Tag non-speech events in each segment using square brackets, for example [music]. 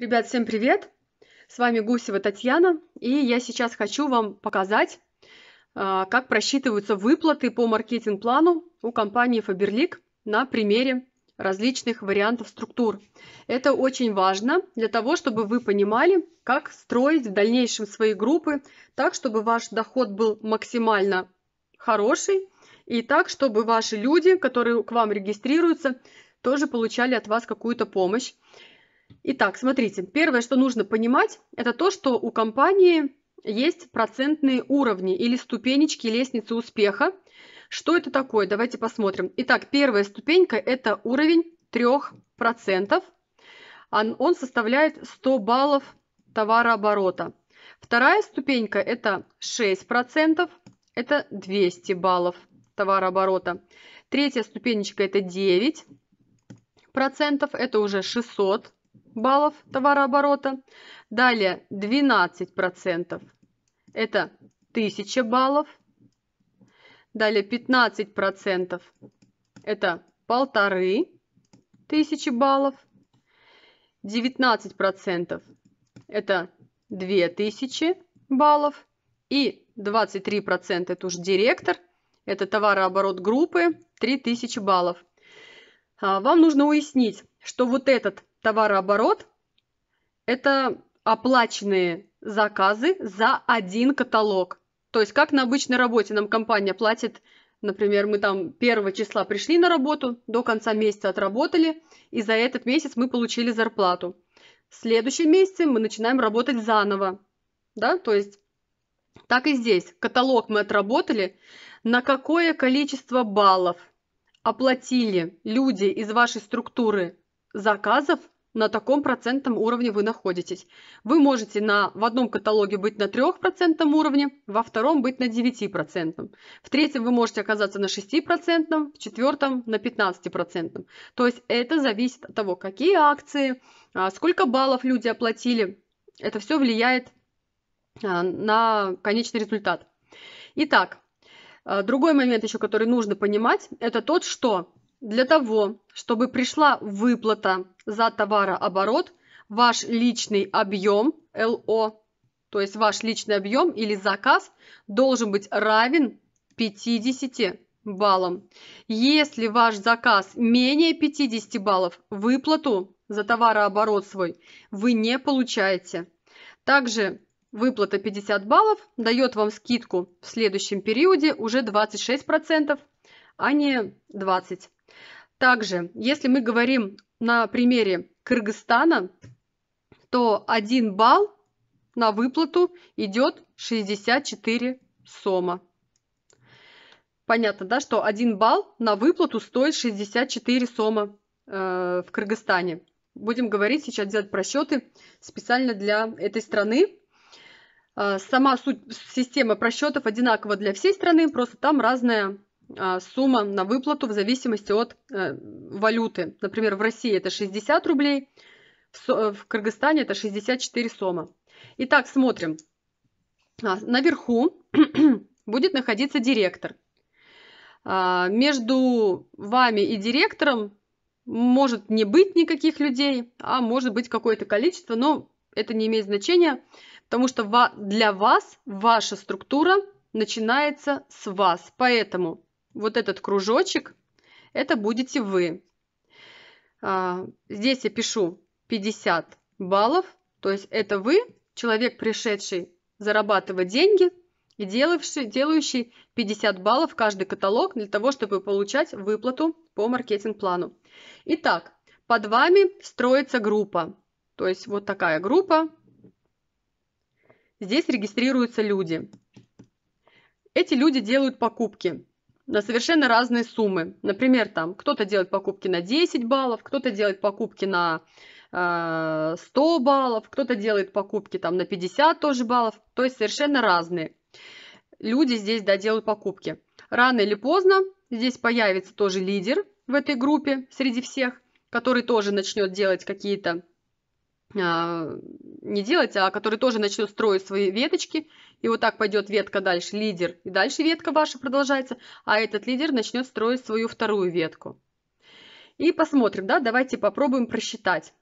Ребят, всем привет! С вами Гусева Татьяна, и я сейчас хочу вам показать, а, как просчитываются выплаты по маркетинг-плану у компании Faberlic на примере различных вариантов структур. Это очень важно для того, чтобы вы понимали, как строить в дальнейшем свои группы так, чтобы ваш доход был максимально хороший, и так, чтобы ваши люди, которые к вам регистрируются, тоже получали от вас какую-то помощь. Итак, смотрите, первое, что нужно понимать, это то, что у компании есть процентные уровни или ступенечки лестницы успеха. Что это такое? Давайте посмотрим. Итак, первая ступенька – это уровень 3%. Он составляет 100 баллов товарооборота. Вторая ступенька – это 6%, это 200 баллов товарооборота. Третья ступенечка – это 9%, это уже 600 баллов товарооборота. Далее 12% процентов, это 1000 баллов. Далее 15% процентов, это полторы тысячи баллов. 19% процентов, это 2000 баллов. И 23% процента, это уж директор, это товарооборот группы, 3000 баллов. А, вам нужно уяснить, что вот этот товарооборот – это оплаченные заказы за один каталог. То есть как на обычной работе нам компания платит, например, мы там 1 числа пришли на работу, до конца месяца отработали, и за этот месяц мы получили зарплату. В следующем месяце мы начинаем работать заново. Да? То есть так и здесь. Каталог мы отработали, на какое количество баллов оплатили люди из вашей структуры заказов на таком процентном уровне вы находитесь. Вы можете на, в одном каталоге быть на 3% уровне, во втором быть на 9%. В третьем вы можете оказаться на 6%, в четвертом на 15%. То есть это зависит от того, какие акции, а, сколько баллов люди оплатили. Это все влияет а, на конечный результат. Итак, а, другой момент еще, который нужно понимать, это тот, что для того, чтобы пришла выплата за товарооборот, ваш личный объем ЛО, то есть ваш личный объем или заказ должен быть равен 50 баллам. Если ваш заказ менее 50 баллов, выплату за товарооборот свой вы не получаете. Также выплата 50 баллов дает вам скидку в следующем периоде уже 26%, а не 20%. Также, если мы говорим на примере Кыргызстана, то 1 балл на выплату идет 64 сома. Понятно, да, что 1 балл на выплату стоит 64 сома э, в Кыргызстане. Будем говорить сейчас, делать просчеты специально для этой страны. Э, сама суть, система просчетов одинакова для всей страны, просто там разная а, сумма на выплату в зависимости от э, валюты. Например, в России это 60 рублей, э, в Кыргызстане это 64 сома. Итак, смотрим. А, наверху [clears throat] будет находиться директор. А, между вами и директором может не быть никаких людей, а может быть какое-то количество, но это не имеет значения, потому что для вас ваша структура начинается с вас. Поэтому вот этот кружочек, это будете вы. А, здесь я пишу 50 баллов, то есть это вы, человек, пришедший зарабатывать деньги и делавший, делающий 50 баллов каждый каталог для того, чтобы получать выплату по маркетинг-плану. Итак, под вами строится группа, то есть вот такая группа. Здесь регистрируются люди. Эти люди делают покупки на совершенно разные суммы. Например, там кто-то делает покупки на 10 баллов, кто-то делает покупки на 100 э, баллов, кто-то делает покупки там на 50 тоже баллов, то есть совершенно разные. Люди здесь доделают да, покупки. Рано или поздно здесь появится тоже лидер в этой группе среди всех, который тоже начнет делать какие-то, э, не делать, а который тоже начнет строить свои веточки и вот так пойдет ветка дальше, лидер. И дальше ветка ваша продолжается, а этот лидер начнет строить свою вторую ветку. И посмотрим, да, давайте попробуем просчитать.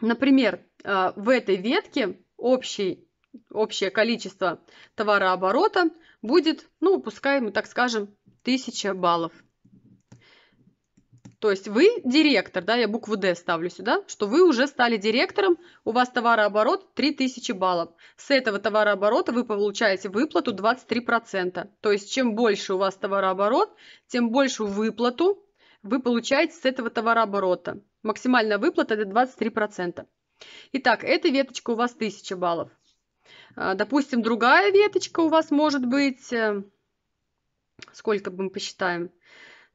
Например, э, в этой ветке общий, общее количество товарооборота будет, ну, пускай мы так скажем, 1000 баллов. То есть вы директор, да, я букву D ставлю сюда, что вы уже стали директором, у вас товарооборот 3000 баллов. С этого товарооборота вы получаете выплату 23%. То есть чем больше у вас товарооборот, тем большую выплату вы получаете с этого товарооборота. Максимальная выплата это 23%. Итак, эта веточка у вас 1000 баллов. А, допустим, другая веточка у вас может быть... Э, сколько бы мы посчитаем?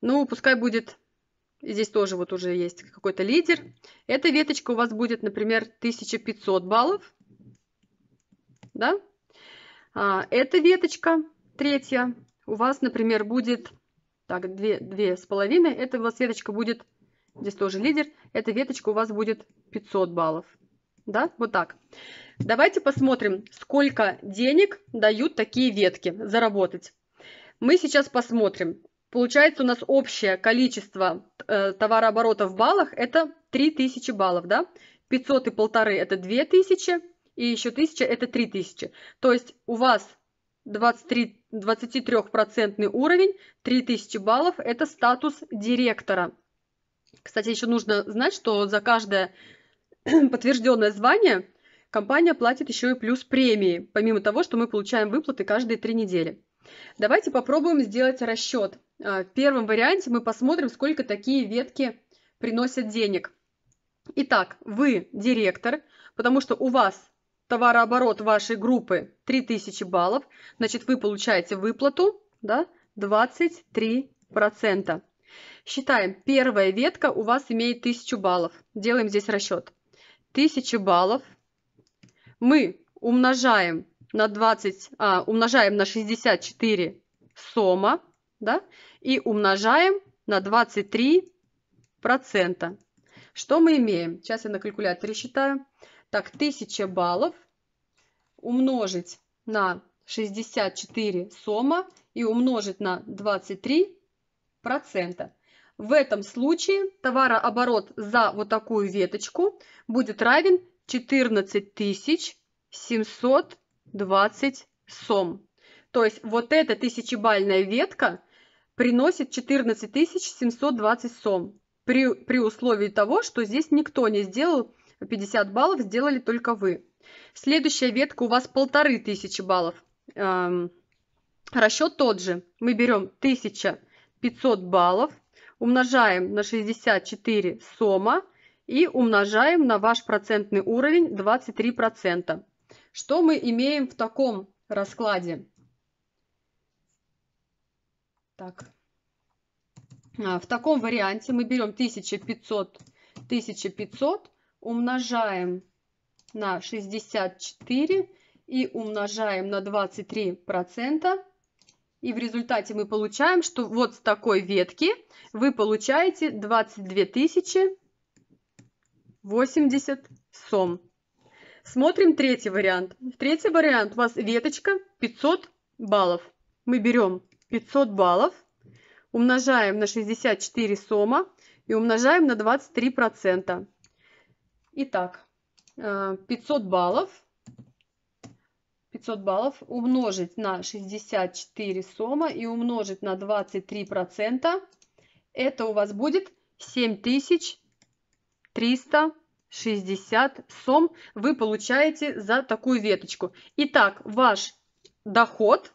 Ну, пускай будет здесь тоже вот уже есть какой-то лидер. Эта веточка у вас будет, например, 1500 баллов. Да? А, эта веточка, третья, у вас, например, будет... Так, две, две с половиной. Эта у вас веточка будет... Здесь тоже лидер. Эта веточка у вас будет 500 баллов. Да? Вот так. Давайте посмотрим, сколько денег дают такие ветки заработать. Мы сейчас посмотрим. Получается у нас общее количество э, товарооборота в баллах это 3000 баллов, да? 500 и полторы это 2000, и еще 1000 это 3000. То есть у вас 23, процентный уровень, 3000 баллов – это статус директора. Кстати, еще нужно знать, что за каждое [clears throat] подтвержденное звание компания платит еще и плюс премии, помимо того, что мы получаем выплаты каждые три недели. Давайте попробуем сделать расчет. А, в первом варианте мы посмотрим, сколько такие ветки приносят денег. Итак, вы директор, потому что у вас товарооборот вашей группы 3000 баллов, значит вы получаете выплату да, 23%. Считаем, первая ветка у вас имеет 1000 баллов. Делаем здесь расчет. 1000 баллов мы умножаем на 20 а, умножаем на 64 сома, да, и умножаем на 23 процента. Что мы имеем? Сейчас я на калькуляторе считаю. Так, 1000 баллов умножить на 64 сома и умножить на 23 процента. В этом случае товарооборот за вот такую веточку будет равен 14 700 20 сом. То есть вот эта тысячебальная ветка приносит 14 720 сом. При, при условии того, что здесь никто не сделал 50 баллов, сделали только вы. Следующая ветка у вас полторы тысячи баллов. Эм, расчет тот же. Мы берем 1500 баллов, умножаем на 64 сома и умножаем на ваш процентный уровень 23%. Что мы имеем в таком раскладе? Так. А, в таком варианте мы берем 1500, 1500 умножаем на 64 и умножаем на 23%. И в результате мы получаем, что вот с такой ветки вы получаете 22 080 сом. Смотрим третий вариант. Третий вариант у вас веточка 500 баллов. Мы берем 500 баллов, умножаем на 64 сома и умножаем на 23%. Итак, 500 э, баллов 500 баллов умножить на 64 сома и умножить на 23%. Это у вас будет 7300 60 сом вы получаете за такую веточку. Итак, ваш доход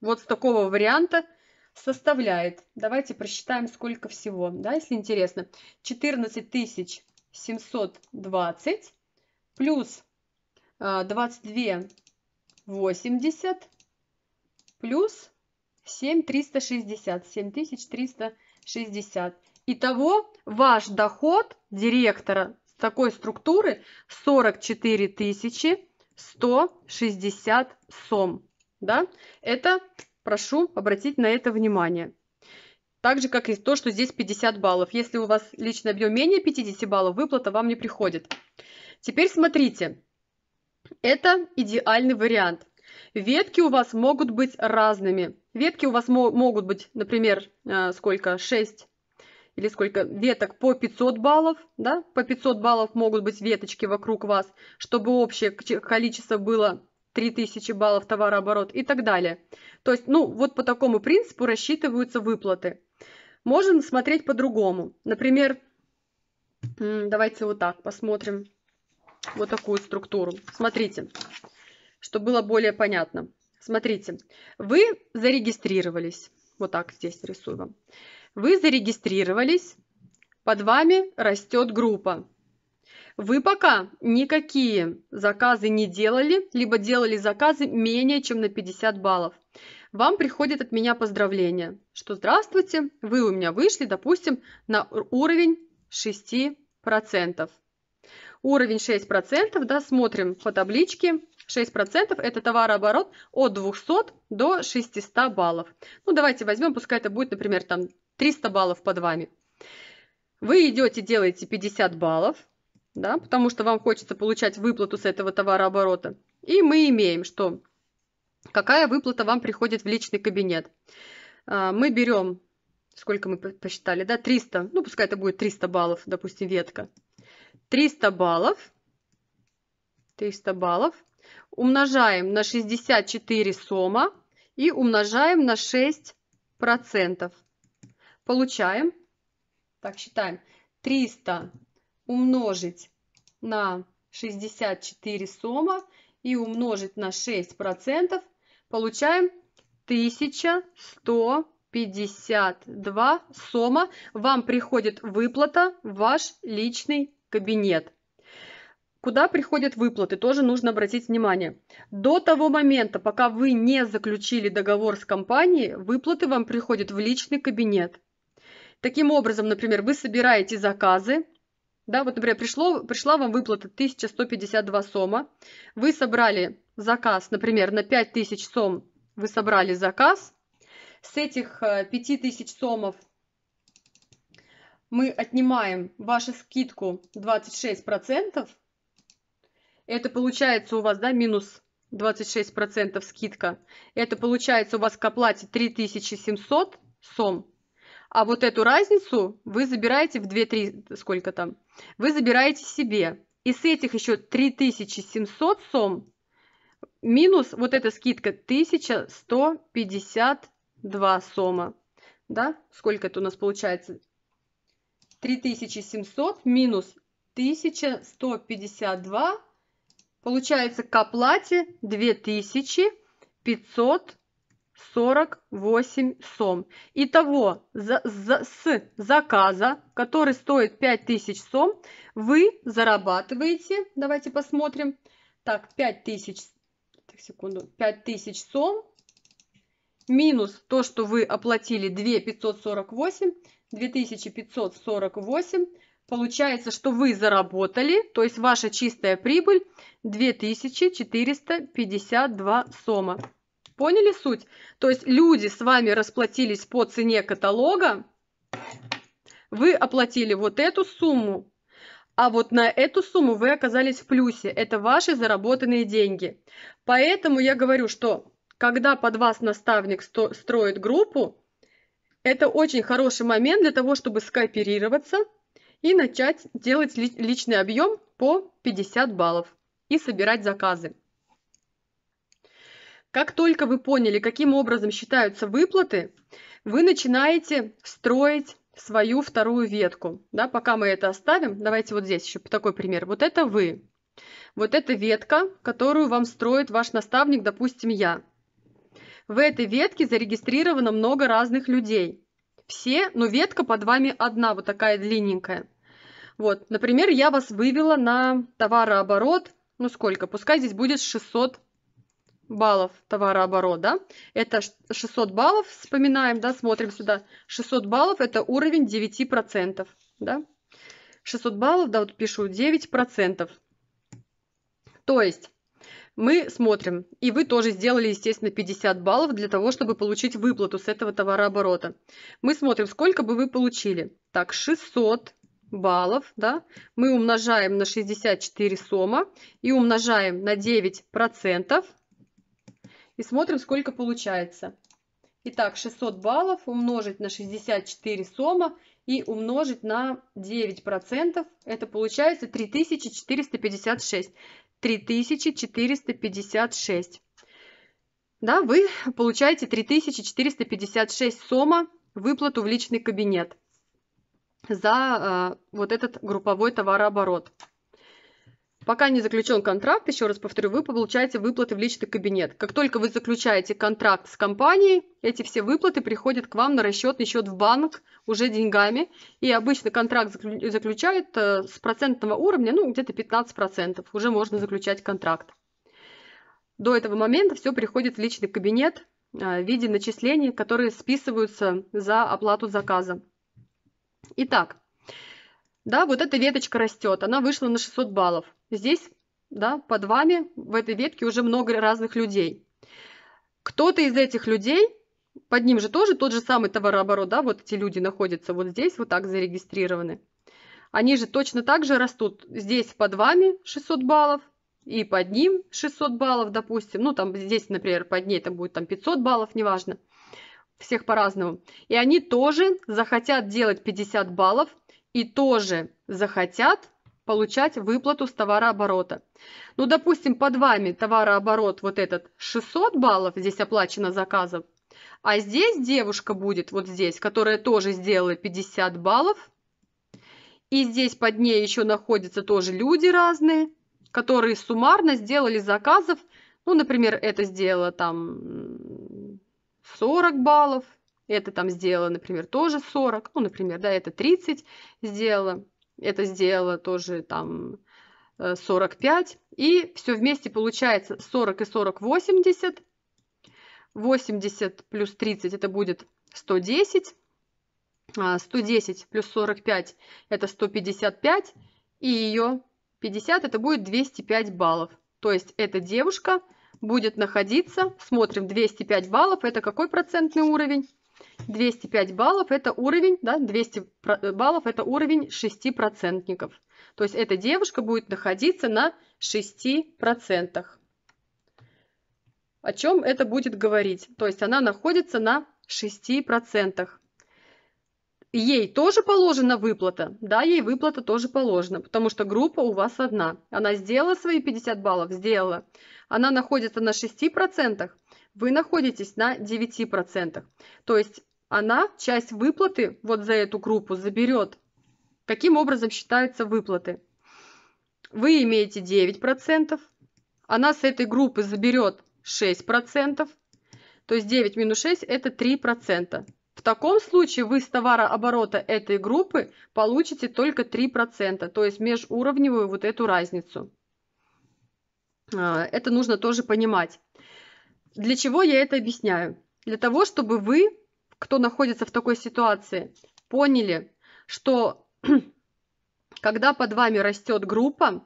вот с такого варианта составляет, давайте просчитаем сколько всего, да, если интересно, 14 720 плюс 2280 э, плюс 7 360, 7360. Итого ваш доход директора такой структуры 44 160 сом. Да? Это, прошу обратить на это внимание. Так же, как и то, что здесь 50 баллов. Если у вас личный объем менее 50 баллов, выплата вам не приходит. Теперь смотрите. Это идеальный вариант. Ветки у вас могут быть разными. Ветки у вас могут быть, например, э, сколько? 6 или сколько веток по 500 баллов, да, по 500 баллов могут быть веточки вокруг вас, чтобы общее количество было 3000 баллов товарооборот и так далее. То есть, ну, вот по такому принципу рассчитываются выплаты. Можем смотреть по-другому. Например, давайте вот так посмотрим вот такую структуру. Смотрите, чтобы было более понятно. Смотрите, вы зарегистрировались. Вот так здесь рисую вам. Вы зарегистрировались, под вами растет группа. Вы пока никакие заказы не делали, либо делали заказы менее чем на 50 баллов. Вам приходит от меня поздравление, что здравствуйте, вы у меня вышли, допустим, на уровень 6%. Уровень 6%, да, смотрим по табличке, 6% это товарооборот от 200 до 600 баллов. Ну, давайте возьмем, пускай это будет, например, там 300 баллов под вами. Вы идете, делаете 50 баллов, да, потому что вам хочется получать выплату с этого товарооборота. И мы имеем, что какая выплата вам приходит в личный кабинет. А, мы берем, сколько мы посчитали, да, 300, ну пускай это будет 300 баллов, допустим, ветка. 300 баллов, 300 баллов умножаем на 64 сома и умножаем на 6 процентов. Получаем, так считаем, 300 умножить на 64 сома и умножить на 6 процентов. Получаем 1152 сома. Вам приходит выплата в ваш личный кабинет. Куда приходят выплаты, тоже нужно обратить внимание. До того момента, пока вы не заключили договор с компанией, выплаты вам приходят в личный кабинет. Таким образом, например, вы собираете заказы, да, вот, например, пришло, пришла вам выплата 1152 сома, вы собрали заказ, например, на 5000 сом вы собрали заказ, с этих 5000 э, сомов мы отнимаем вашу скидку 26%, процентов. Это получается у вас, да, минус 26% скидка. Это получается у вас к оплате 3700 сом. А вот эту разницу вы забираете в 2-3, сколько там, вы забираете себе. И с этих еще 3700 сом минус вот эта скидка 1152 сома. Да? Сколько это у нас получается? 3700 минус 1152 Получается к оплате 2548 сом. Итого за, за, с заказа, который стоит 5000 сом, вы зарабатываете, давайте посмотрим, так, 5000, так, секунду, 5000 сом минус то, что вы оплатили 2548, 2548 Получается, что вы заработали, то есть ваша чистая прибыль 2452 сома. Поняли суть? То есть люди с вами расплатились по цене каталога, вы оплатили вот эту сумму, а вот на эту сумму вы оказались в плюсе. Это ваши заработанные деньги. Поэтому я говорю, что когда под вас наставник строит группу, это очень хороший момент для того, чтобы скооперироваться – и начать делать личный объем по 50 баллов и собирать заказы. Как только вы поняли, каким образом считаются выплаты, вы начинаете строить свою вторую ветку. Да, пока мы это оставим, давайте вот здесь еще такой пример. Вот это вы. Вот эта ветка, которую вам строит ваш наставник, допустим, я. В этой ветке зарегистрировано много разных людей все, но ветка под вами одна, вот такая длинненькая. Вот, например, я вас вывела на товарооборот, ну сколько, пускай здесь будет 600 баллов товарооборот, да? Это 600 баллов, вспоминаем, да, смотрим сюда. 600 баллов – это уровень 9%, да? 600 баллов, да, вот пишу 9%. То есть мы смотрим, и вы тоже сделали, естественно, 50 баллов для того, чтобы получить выплату с этого товарооборота. Мы смотрим, сколько бы вы получили. Так, 600 баллов, да, мы умножаем на 64 сома и умножаем на 9% и смотрим, сколько получается. Итак, 600 баллов умножить на 64 сома и умножить на 9%, это получается 3456. 3456. Да, вы получаете 3456 сома выплату в личный кабинет за э, вот этот групповой товарооборот. Пока не заключен контракт, еще раз повторю, вы получаете выплаты в личный кабинет. Как только вы заключаете контракт с компанией, эти все выплаты приходят к вам на расчетный счет в банк уже деньгами. И обычно контракт заключают э, с процентного уровня, ну, где-то 15%. Уже можно заключать контракт. До этого момента все приходит в личный кабинет э, в виде начислений, которые списываются за оплату заказа. Итак, да, вот эта веточка растет, она вышла на 600 баллов. Здесь, да, под вами в этой ветке уже много разных людей. Кто-то из этих людей, под ним же тоже тот же самый товарооборот, да, вот эти люди находятся вот здесь, вот так зарегистрированы. Они же точно так же растут. Здесь под вами 600 баллов, и под ним 600 баллов, допустим. Ну, там здесь, например, под ней это будет там 500 баллов, неважно. Всех по-разному. И они тоже захотят делать 50 баллов – и тоже захотят получать выплату с товарооборота. Ну, допустим, под вами товарооборот вот этот 600 баллов, здесь оплачено заказов, а здесь девушка будет вот здесь, которая тоже сделала 50 баллов, и здесь под ней еще находятся тоже люди разные, которые суммарно сделали заказов, ну, например, это сделала там 40 баллов, это там сделала, например, тоже 40, ну, например, да, это 30 сделала, это сделала тоже там 45, э, и все вместе получается 40 и 40, 80, 80 плюс 30 это будет 110, 110 а, плюс 45 это 155, и ее 50 это будет 205 баллов. То есть эта девушка будет находиться, смотрим, 205 баллов, это какой процентный уровень? 205 баллов это уровень, да, 200 э, баллов это уровень 6 процентников. То есть эта девушка будет находиться на 6 процентах. О чем это будет говорить? То есть она находится на 6 процентах. Ей тоже положена выплата? Да, ей выплата тоже положена, потому что группа у вас одна. Она сделала свои 50 баллов? Сделала. Она находится на 6%, вы находитесь на 9%. То есть она часть выплаты вот за эту группу заберет. Каким образом считаются выплаты? Вы имеете 9%, она с этой группы заберет 6%, то есть 9 минус 6 это 3%. В таком случае вы с товарооборота этой группы получите только 3%, то есть межуровневую вот эту разницу. А, это нужно тоже понимать. Для чего я это объясняю? Для того, чтобы вы кто находится в такой ситуации, поняли, что [clears throat] когда под вами растет группа,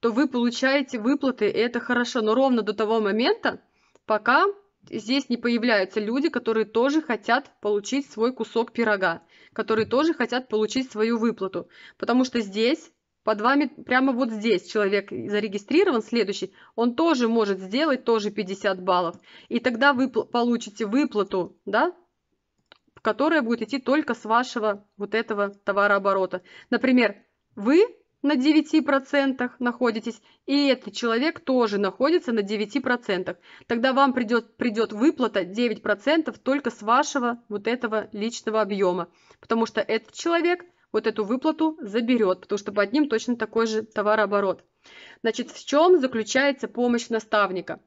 то вы получаете выплаты, и это хорошо, но ровно до того момента, пока здесь не появляются люди, которые тоже хотят получить свой кусок пирога, которые тоже хотят получить свою выплату. Потому что здесь, под вами, прямо вот здесь человек зарегистрирован, следующий, он тоже может сделать тоже 50 баллов. И тогда вы получите выплату, да, которая будет идти только с вашего вот этого товарооборота. Например, вы на 9% находитесь, и этот человек тоже находится на 9%. Тогда вам придет, придет выплата 9% только с вашего вот этого личного объема, потому что этот человек вот эту выплату заберет, потому что под ним точно такой же товарооборот. Значит, в чем заключается помощь наставника?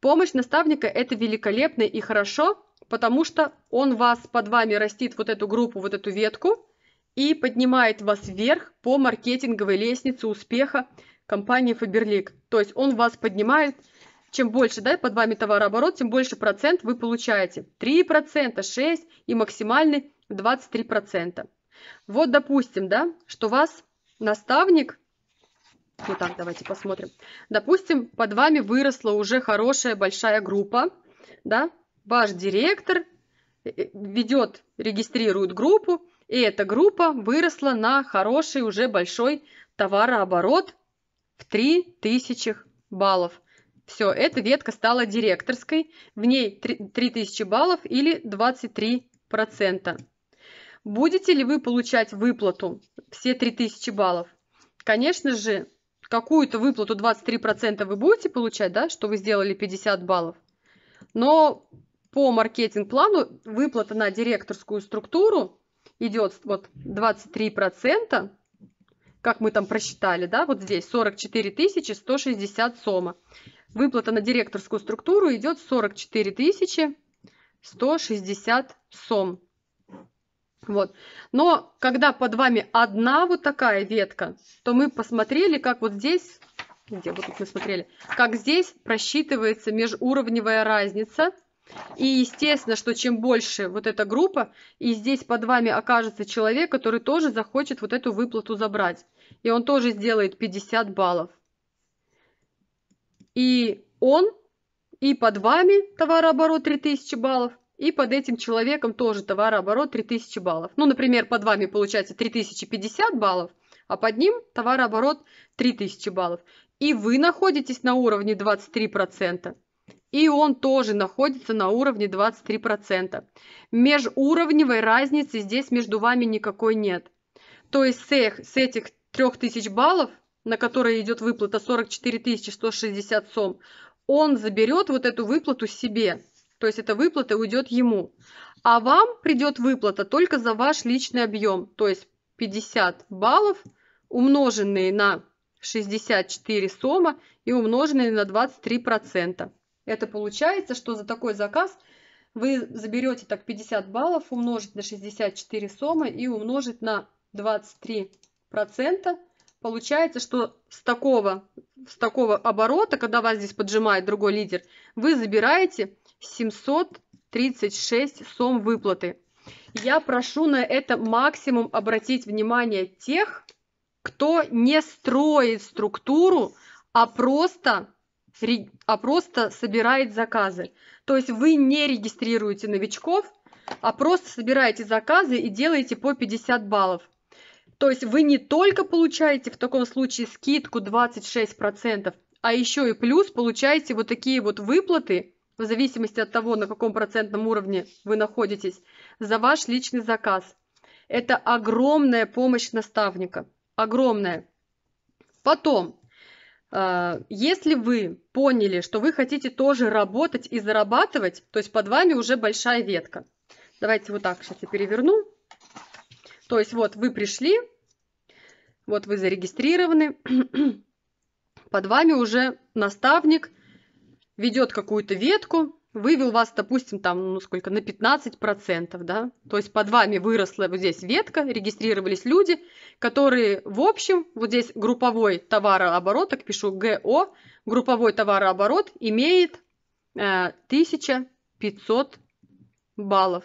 Помощь наставника – это великолепно и хорошо, потому что он вас под вами растит вот эту группу, вот эту ветку и поднимает вас вверх по маркетинговой лестнице успеха компании Faberlic. То есть он вас поднимает, чем больше да, под вами товарооборот, тем больше процент вы получаете. 3%, 6% и максимальный 23%. Вот допустим, да, что вас наставник, вот ну так давайте посмотрим, допустим, под вами выросла уже хорошая большая группа, да, ваш директор э, э, ведет, регистрирует группу, и эта группа выросла на хороший уже большой товарооборот в 3000 баллов. Все, эта ветка стала директорской, в ней 3000 баллов или 23%. Будете ли вы получать выплату все 3000 баллов? Конечно же, какую-то выплату 23% вы будете получать, да, что вы сделали 50 баллов. Но по маркетинг-плану выплата на директорскую структуру идет вот 23%, как мы там просчитали, да, вот здесь 44 160 сома. Выплата на директорскую структуру идет 44 160 сом. Вот. Но когда под вами одна вот такая ветка, то мы посмотрели, как вот здесь, где вот тут мы смотрели, как здесь просчитывается межуровневая разница – и естественно, что чем больше вот эта группа, и здесь под вами окажется человек, который тоже захочет вот эту выплату забрать. И он тоже сделает 50 баллов. И он, и под вами товарооборот 3000 баллов, и под этим человеком тоже товарооборот 3000 баллов. Ну, например, под вами получается 3050 баллов, а под ним товарооборот 3000 баллов. И вы находитесь на уровне 23% и он тоже находится на уровне 23%. Межуровневой разницы здесь между вами никакой нет. То есть с, их, с этих 3000 баллов, на которые идет выплата 44 160 сом, он заберет вот эту выплату себе. То есть эта выплата уйдет ему. А вам придет выплата только за ваш личный объем. То есть 50 баллов, умноженные на 64 сома и умноженные на 23%. Это получается, что за такой заказ вы заберете так 50 баллов, умножить на 64 сомы и умножить на 23%. процента. Получается, что с такого, с такого оборота, когда вас здесь поджимает другой лидер, вы забираете 736 сом выплаты. Я прошу на это максимум обратить внимание тех, кто не строит структуру, а просто а просто собирает заказы. То есть вы не регистрируете новичков, а просто собираете заказы и делаете по 50 баллов. То есть вы не только получаете в таком случае скидку 26%, а еще и плюс получаете вот такие вот выплаты, в зависимости от того, на каком процентном уровне вы находитесь, за ваш личный заказ. Это огромная помощь наставника. Огромная. Потом, а, если вы поняли, что вы хотите тоже работать и зарабатывать, то есть под вами уже большая ветка. Давайте вот так сейчас я переверну. То есть вот вы пришли, вот вы зарегистрированы, [clears throat] под вами уже наставник ведет какую-то ветку, вывел вас, допустим, там, ну сколько, на 15%, да, то есть под вами выросла вот здесь ветка, регистрировались люди, которые, в общем, вот здесь групповой товарооборот, так пишу ГО, групповой товарооборот имеет э, 1500 баллов.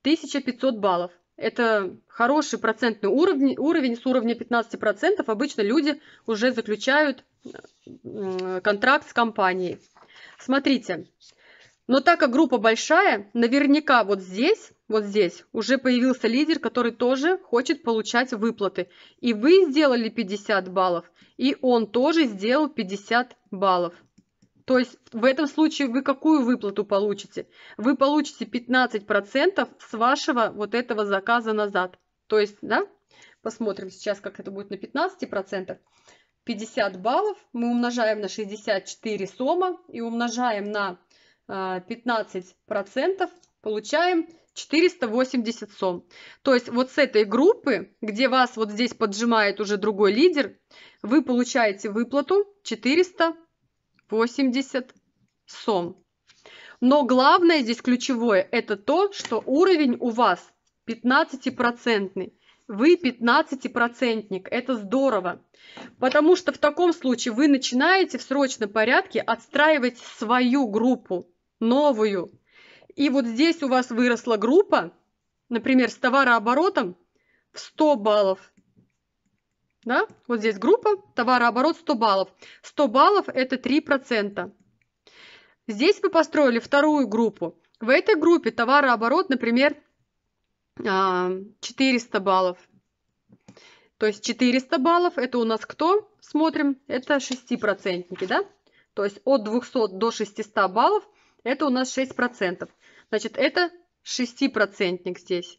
1500 баллов. Это хороший процентный уровень, уровень с уровня 15%. Обычно люди уже заключают э, э, контракт с компанией. Смотрите, но так как группа большая, наверняка вот здесь, вот здесь уже появился лидер, который тоже хочет получать выплаты. И вы сделали 50 баллов, и он тоже сделал 50 баллов. То есть в этом случае вы какую выплату получите? Вы получите 15% с вашего вот этого заказа назад. То есть, да, посмотрим сейчас, как это будет на 15%. 50 баллов мы умножаем на 64 сома и умножаем на 15% а, получаем 480 сом. То есть вот с этой группы, где вас вот здесь поджимает уже другой лидер, вы получаете выплату 480 сом. Но главное здесь ключевое это то, что уровень у вас 15-процентный. Вы 15-процентник, это здорово. Потому что в таком случае вы начинаете в срочном порядке отстраивать свою группу новую. И вот здесь у вас выросла группа, например, с товарооборотом в 100 баллов. Да? Вот здесь группа, товарооборот 100 баллов. 100 баллов это 3%. Здесь вы построили вторую группу. В этой группе товарооборот, например, 400 а, баллов. То есть 400 баллов это у нас кто? Смотрим, это 6%, да? То есть от 200 до 600 баллов – это у нас 6%. Значит, это 6% здесь.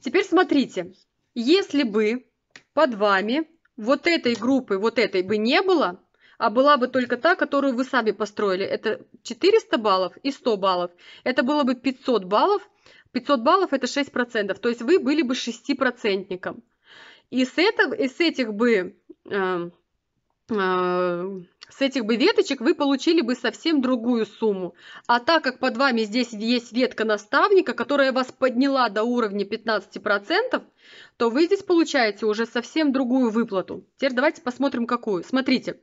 Теперь смотрите, если бы под вами вот этой группы, вот этой бы не было, а была бы только та, которую вы сами построили, это 400 баллов и 100 баллов, это было бы 500 баллов, 500 баллов это 6%, то есть вы были бы 6%. И с, этого, и с этих бы эм, э, с этих бы веточек вы получили бы совсем другую сумму. А так как под вами здесь есть ветка наставника, которая вас подняла до уровня 15%, то вы здесь получаете уже совсем другую выплату. Теперь давайте посмотрим какую. Смотрите,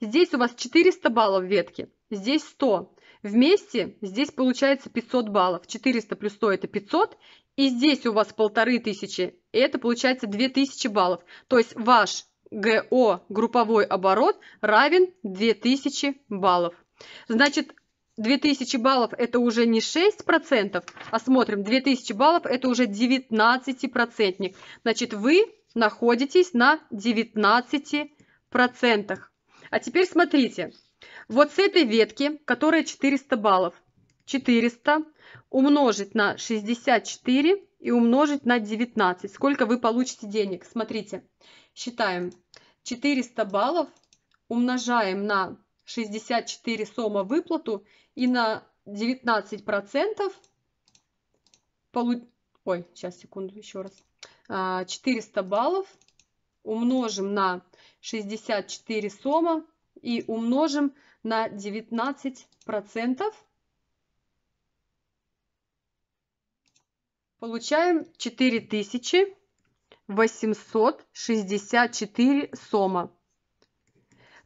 здесь у вас 400 баллов ветки, здесь 100. Вместе здесь получается 500 баллов. 400 плюс 100 это 500. И здесь у вас полторы тысячи. Это получается 2000 баллов. То есть ваш ГО групповой оборот равен 2000 баллов. Значит, 2000 баллов это уже не 6%, а смотрим, 2000 баллов это уже 19%. Значит, вы находитесь на 19%. А теперь смотрите, вот с этой ветки, которая 400 баллов, 400 умножить на 64 и умножить на 19. Сколько вы получите денег? Смотрите, Считаем 400 баллов умножаем на 64 сома выплату и на 19 процентов получим... Ой, сейчас, секунду, еще раз. 400 а, баллов умножим на 64 сома и умножим на 19 процентов. Получаем 4000 864 сома.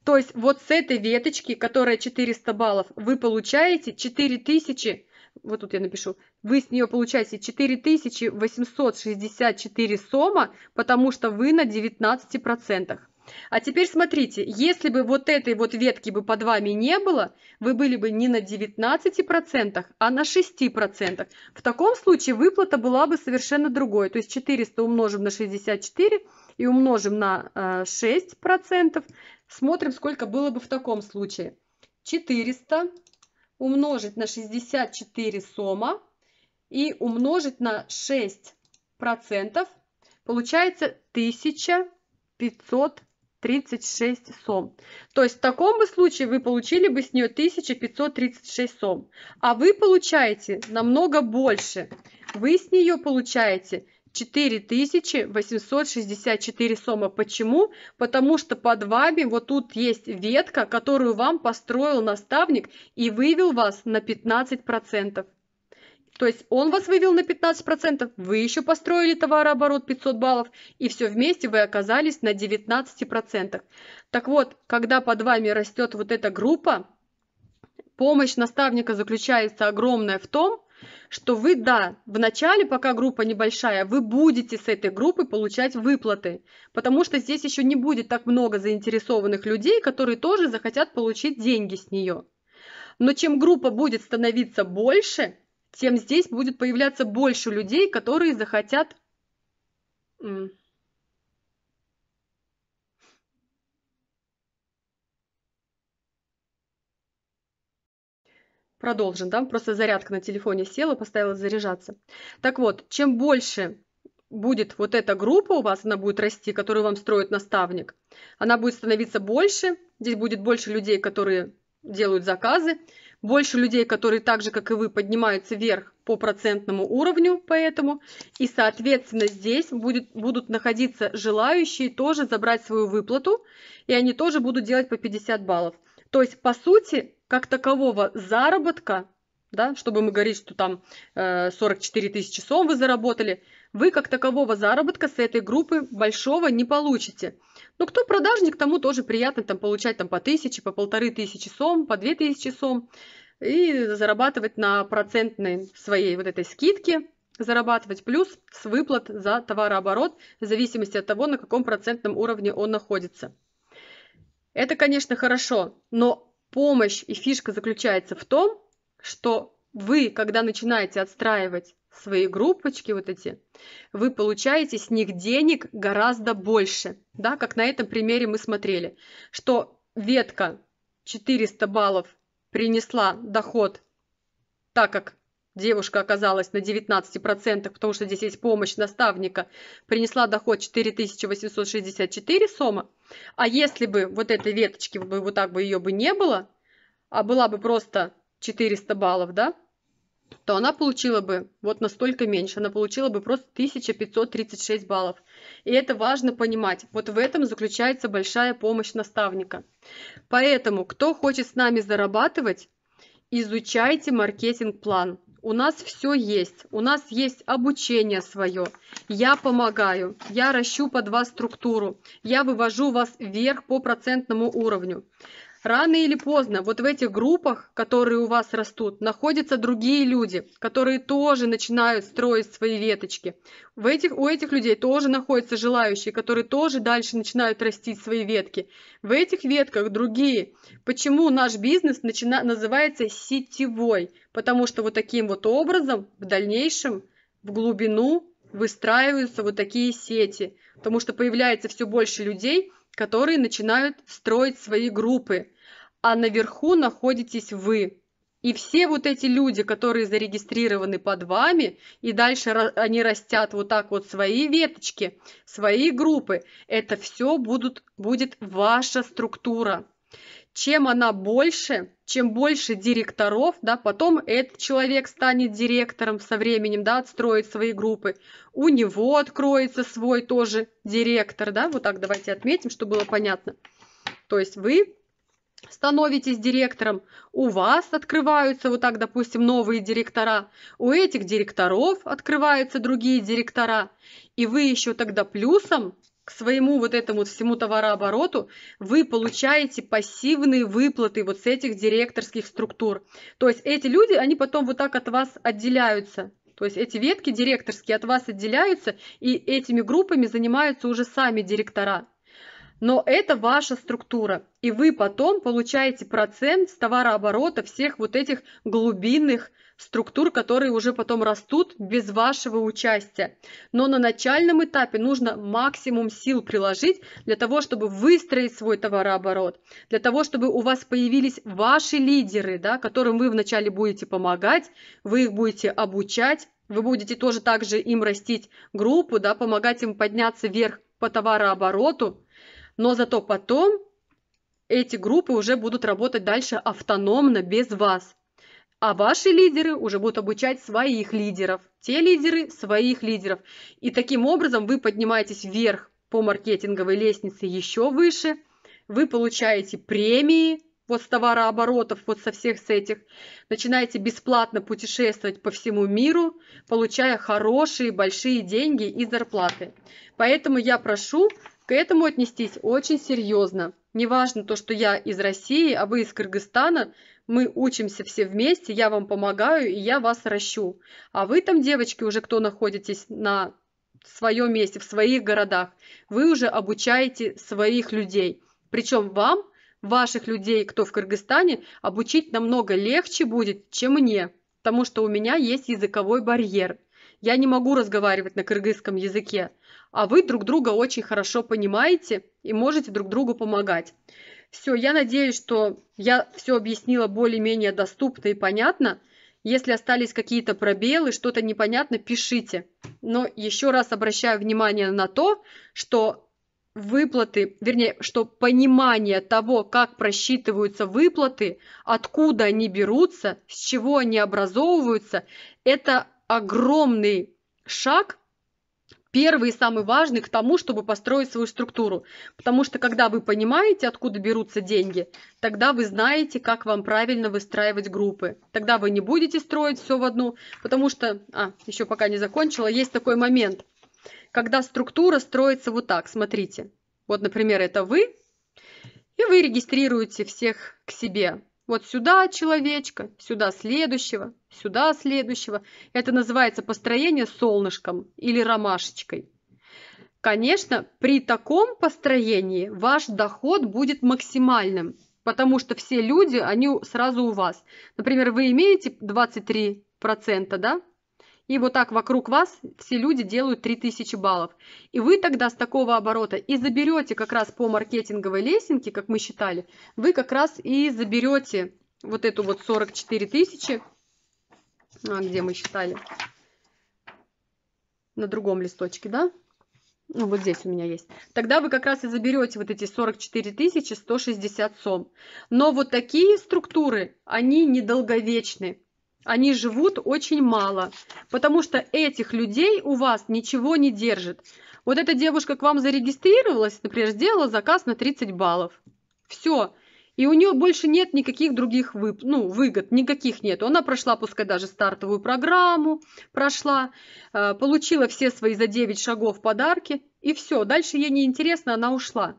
То есть вот с этой веточки, которая 400 баллов, вы получаете 4000, вот тут я напишу, вы с нее получаете 4864 сома, потому что вы на 19%. процентах. А теперь смотрите, если бы вот этой вот ветки бы под вами не было, вы были бы не на 19%, а на 6%. В таком случае выплата была бы совершенно другой. То есть 400 умножим на 64 и умножим на 6%. Э, Смотрим, сколько было бы в таком случае. 400 умножить на 64 сома и умножить на 6 процентов получается 1500 36 сом. То есть в таком бы случае вы получили бы с нее 1536 сом. А вы получаете намного больше. Вы с нее получаете 4864 сома. Почему? Потому что под вами вот тут есть ветка, которую вам построил наставник и вывел вас на 15%. То есть он вас вывел на 15%, вы еще построили товарооборот 500 баллов, и все вместе вы оказались на 19%. Так вот, когда под вами растет вот эта группа, помощь наставника заключается огромная в том, что вы, да, в начале, пока группа небольшая, вы будете с этой группы получать выплаты, потому что здесь еще не будет так много заинтересованных людей, которые тоже захотят получить деньги с нее. Но чем группа будет становиться больше, тем здесь будет появляться больше людей, которые захотят Продолжим, да? Просто зарядка на телефоне села, поставила заряжаться. Так вот, чем больше будет вот эта группа у вас, она будет расти, которую вам строит наставник, она будет становиться больше, здесь будет больше людей, которые делают заказы, больше людей, которые так же, как и вы, поднимаются вверх по процентному уровню, поэтому, и, соответственно, здесь будет, будут находиться желающие тоже забрать свою выплату, и они тоже будут делать по 50 баллов. То есть, по сути, как такового заработка, да, чтобы мы говорить, что там 44 э, тысячи сом вы заработали – вы как такового заработка с этой группы большого не получите. Но ну, кто продажник, тому тоже приятно там, получать там, по тысяче, по полторы тысячи сом, по две тысячи сом и зарабатывать на процентной своей вот этой скидке, зарабатывать плюс с выплат за товарооборот в зависимости от того, на каком процентном уровне он находится. Это, конечно, хорошо, но помощь и фишка заключается в том, что вы, когда начинаете отстраивать свои группочки вот эти, вы получаете с них денег гораздо больше, да, как на этом примере мы смотрели, что ветка 400 баллов принесла доход, так как девушка оказалась на 19%, потому что здесь есть помощь наставника, принесла доход 4864 сома. А если бы вот этой веточки, вот так бы ее бы не было, а была бы просто 400 баллов, да, то она получила бы вот настолько меньше, она получила бы просто 1536 баллов. И это важно понимать. Вот в этом заключается большая помощь наставника. Поэтому, кто хочет с нами зарабатывать, изучайте маркетинг-план. У нас все есть, у нас есть обучение свое. Я помогаю, я ращу под вас структуру, я вывожу вас вверх по процентному уровню. Рано или поздно вот в этих группах, которые у вас растут, находятся другие люди, которые тоже начинают строить свои веточки. В этих, у этих людей тоже находятся желающие, которые тоже дальше начинают растить свои ветки. В этих ветках другие. Почему наш бизнес начина, называется сетевой? Потому что вот таким вот образом в дальнейшем в глубину выстраиваются вот такие сети. Потому что появляется все больше людей – которые начинают строить свои группы, а наверху находитесь вы. И все вот эти люди, которые зарегистрированы под вами, и дальше они растят вот так вот свои веточки, свои группы, это все будут, будет ваша структура чем она больше, чем больше директоров, да, потом этот человек станет директором со временем, да, отстроит свои группы, у него откроется свой тоже директор, да, вот так давайте отметим, чтобы было понятно. То есть вы становитесь директором, у вас открываются вот так, допустим, новые директора, у этих директоров открываются другие директора, и вы еще тогда плюсом своему вот этому всему товарообороту вы получаете пассивные выплаты вот с этих директорских структур. То есть эти люди, они потом вот так от вас отделяются. То есть эти ветки директорские от вас отделяются, и этими группами занимаются уже сами директора. Но это ваша структура, и вы потом получаете процент с товарооборота всех вот этих глубинных структур, которые уже потом растут без вашего участия. Но на начальном этапе нужно максимум сил приложить для того, чтобы выстроить свой товарооборот, для того, чтобы у вас появились ваши лидеры, да, которым вы вначале будете помогать, вы их будете обучать, вы будете тоже также им растить группу, да, помогать им подняться вверх по товарообороту, но зато потом эти группы уже будут работать дальше автономно, без вас а ваши лидеры уже будут обучать своих лидеров, те лидеры своих лидеров. И таким образом вы поднимаетесь вверх по маркетинговой лестнице еще выше, вы получаете премии, вот с товарооборотов, вот со всех с этих. Начинаете бесплатно путешествовать по всему миру, получая хорошие, большие деньги и зарплаты. Поэтому я прошу к этому отнестись очень серьезно. Неважно то, что я из России, а вы из Кыргызстана, мы учимся все вместе, я вам помогаю, и я вас ращу. А вы там, девочки, уже кто находитесь на своем месте, в своих городах, вы уже обучаете своих людей. Причем вам, ваших людей, кто в Кыргызстане, обучить намного легче будет, чем мне, потому что у меня есть языковой барьер. Я не могу разговаривать на кыргызском языке, а вы друг друга очень хорошо понимаете и можете друг другу помогать. Все, я надеюсь, что я все объяснила более-менее доступно и понятно. Если остались какие-то пробелы, что-то непонятно, пишите. Но еще раз обращаю внимание на то, что выплаты, вернее, что понимание того, как просчитываются выплаты, откуда они берутся, с чего они образовываются, это огромный шаг первый и самый важный к тому, чтобы построить свою структуру. Потому что когда вы понимаете, откуда берутся деньги, тогда вы знаете, как вам правильно выстраивать группы. Тогда вы не будете строить все в одну, потому что, а, еще пока не закончила, есть такой момент, когда структура строится вот так, смотрите. Вот, например, это вы, и вы регистрируете всех к себе. Вот сюда человечка, сюда следующего, сюда следующего. Это называется построение солнышком или ромашечкой. Конечно, при таком построении ваш доход будет максимальным, потому что все люди, они сразу у вас. Например, вы имеете 23%, да? и вот так вокруг вас все люди делают 3000 баллов. И вы тогда с такого оборота и заберете как раз по маркетинговой лесенке, как мы считали, вы как раз и заберете вот эту вот 44 тысячи, а, где мы считали, на другом листочке, да? Ну, вот здесь у меня есть. Тогда вы как раз и заберете вот эти 44 160 сом. Но вот такие структуры, они недолговечны. Они живут очень мало, потому что этих людей у вас ничего не держит. Вот эта девушка к вам зарегистрировалась, например, сделала заказ на 30 баллов. Все. И у нее больше нет никаких других вып ну, выгод, никаких нет. Она прошла, пускай даже стартовую программу, прошла, э, получила все свои за 9 шагов подарки, и все. Дальше ей неинтересно, она ушла.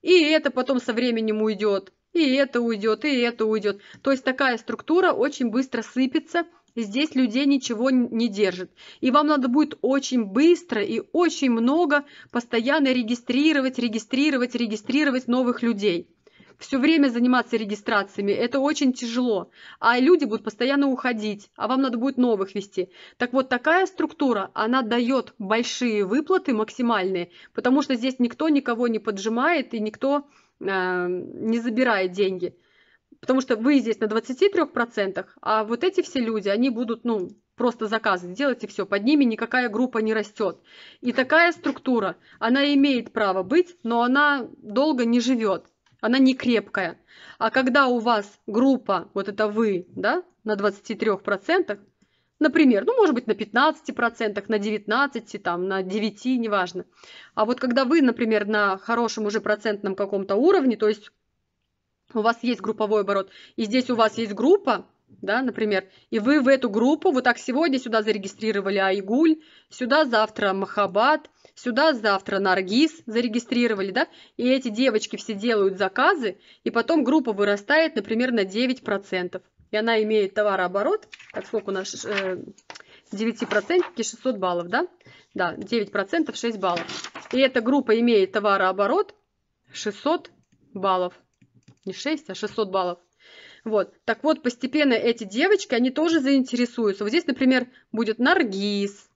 И это потом со временем уйдет и это уйдет, и это уйдет. То есть такая структура очень быстро сыпется, здесь людей ничего не держит. И вам надо будет очень быстро и очень много постоянно регистрировать, регистрировать, регистрировать новых людей. Все время заниматься регистрациями, это очень тяжело. А люди будут постоянно уходить, а вам надо будет новых вести. Так вот, такая структура, она дает большие выплаты максимальные, потому что здесь никто никого не поджимает и никто а, не забирая деньги. Потому что вы здесь на 23%, а вот эти все люди, они будут, ну, просто заказы делать и все, под ними никакая группа не растет. И такая структура, она имеет право быть, но она долго не живет, она не крепкая. А когда у вас группа, вот это вы, да, на 23%, Например, ну, может быть, на 15%, на 19%, там, на 9%, неважно. А вот когда вы, например, на хорошем уже процентном каком-то уровне, то есть у вас есть групповой оборот, и здесь у вас есть группа, да, например, и вы в эту группу, вот так сегодня сюда зарегистрировали Айгуль, сюда завтра Махабад, сюда завтра Наргиз зарегистрировали, да, и эти девочки все делают заказы, и потом группа вырастает, например, на 9% и она имеет товарооборот, так сколько у нас э, 9% 600 баллов, да? Да, 9% 6 баллов. И эта группа имеет товарооборот 600 баллов. Не 6, а 600 баллов. Вот. Так вот, постепенно эти девочки, они тоже заинтересуются. Вот здесь, например, будет Наргиз,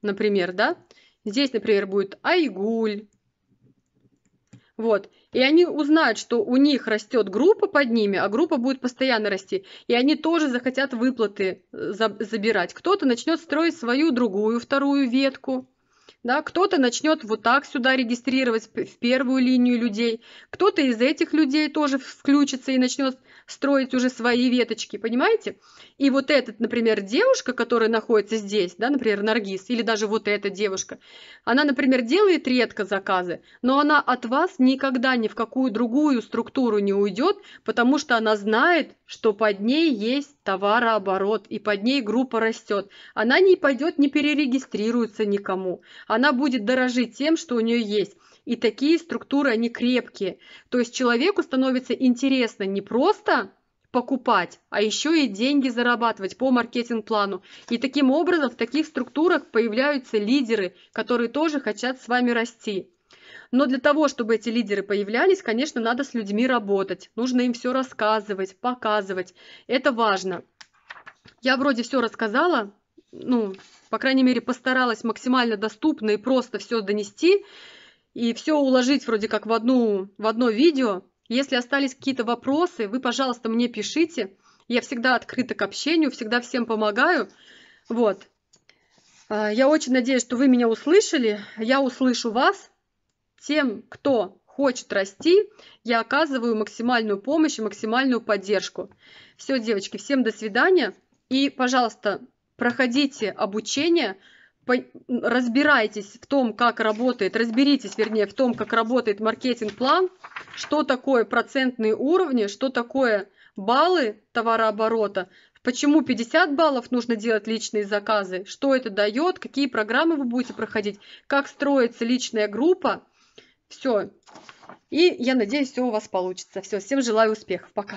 например, да? Здесь, например, будет Айгуль, вот. И они узнают, что у них растет группа под ними, а группа будет постоянно расти. И они тоже захотят выплаты э, за- забирать. Кто-то начнет строить свою другую, вторую ветку. Да, кто-то начнет вот так сюда регистрировать в первую линию людей, кто-то из этих людей тоже включится и начнет строить уже свои веточки, понимаете? И вот этот, например, девушка, которая находится здесь, да, например, Наргиз, или даже вот эта девушка, она, например, делает редко заказы, но она от вас никогда ни в какую другую структуру не уйдет, потому что она знает, что под ней есть товарооборот, и под ней группа растет. Она не пойдет, не перерегистрируется никому. Она будет дорожить тем, что у нее есть. И такие структуры, они крепкие. То есть человеку становится интересно не просто покупать, а еще и деньги зарабатывать по маркетинг-плану. И таким образом в таких структурах появляются лидеры, которые тоже хотят с вами расти. Но для того, чтобы эти лидеры появлялись, конечно, надо с людьми работать. Нужно им все рассказывать, показывать. Это важно. Я вроде все рассказала, ну, по крайней мере, постаралась максимально доступно и просто все донести и все уложить вроде как в, одну, в одно видео. Если остались какие-то вопросы, вы, пожалуйста, мне пишите. Я всегда открыта к общению, всегда всем помогаю. Вот. А, я очень надеюсь, что вы меня услышали. Я услышу вас. Тем, кто хочет расти, я оказываю максимальную помощь и максимальную поддержку. Все, девочки, всем до свидания. И, пожалуйста, проходите обучение – разбирайтесь в том, как работает, разберитесь, вернее, в том, как работает маркетинг-план, что такое процентные уровни, что такое баллы товарооборота, почему 50 баллов нужно делать личные заказы, что это дает, какие программы вы будете проходить, как строится личная группа. Все. И я надеюсь, все у вас получится. Все, всем желаю успехов. Пока.